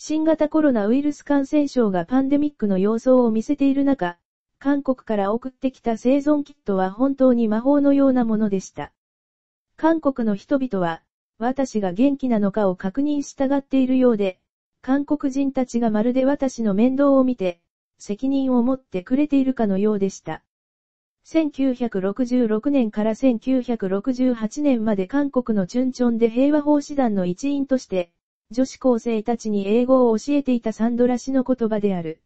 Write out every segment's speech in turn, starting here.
新型コロナウイルス感染症がパンデミックの様相を見せている中、韓国から送ってきた生存キットは本当に魔法のようなものでした。韓国の人々は、私が元気なのかを確認したがっているようで、韓国人たちがまるで私の面倒を見て、責任を持ってくれているかのようでした。1966年から1968年まで韓国のチュンチョンで平和法師団の一員として、女子高生たちに英語を教えていたサンドラ氏の言葉である。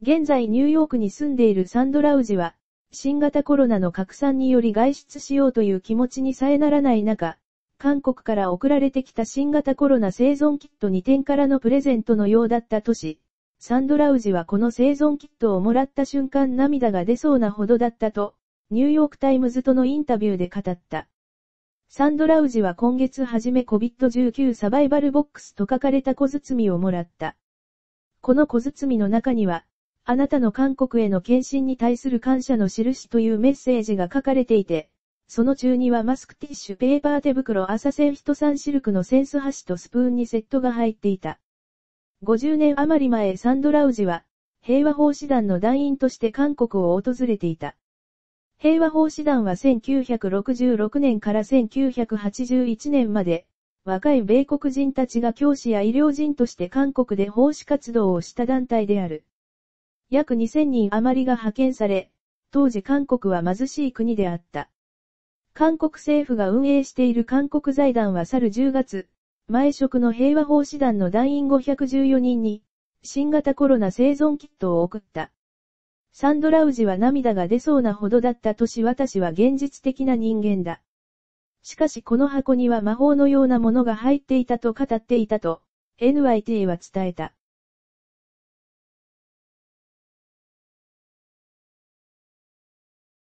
現在ニューヨークに住んでいるサンドラウジは、新型コロナの拡散により外出しようという気持ちにさえならない中、韓国から送られてきた新型コロナ生存キット2点からのプレゼントのようだったとし、サンドラウジはこの生存キットをもらった瞬間涙が出そうなほどだったと、ニューヨークタイムズとのインタビューで語った。サンドラウジは今月初め COVID-19 サバイバルボックスと書かれた小包をもらった。この小包の中には、あなたの韓国への献身に対する感謝の印というメッセージが書かれていて、その中にはマスクティッシュペーパー手袋センヒトサンシルクのセンス箸とスプーンにセットが入っていた。50年余り前サンドラウジは、平和奉仕団の団員として韓国を訪れていた。平和法師団は1966年から1981年まで、若い米国人たちが教師や医療人として韓国で奉仕活動をした団体である。約2000人余りが派遣され、当時韓国は貧しい国であった。韓国政府が運営している韓国財団は去る10月、前職の平和法師団の団員514人に、新型コロナ生存キットを送った。サンドラウジは涙が出そうなほどだったとし私は現実的な人間だ。しかしこの箱には魔法のようなものが入っていたと語っていたと、NYT は伝えた。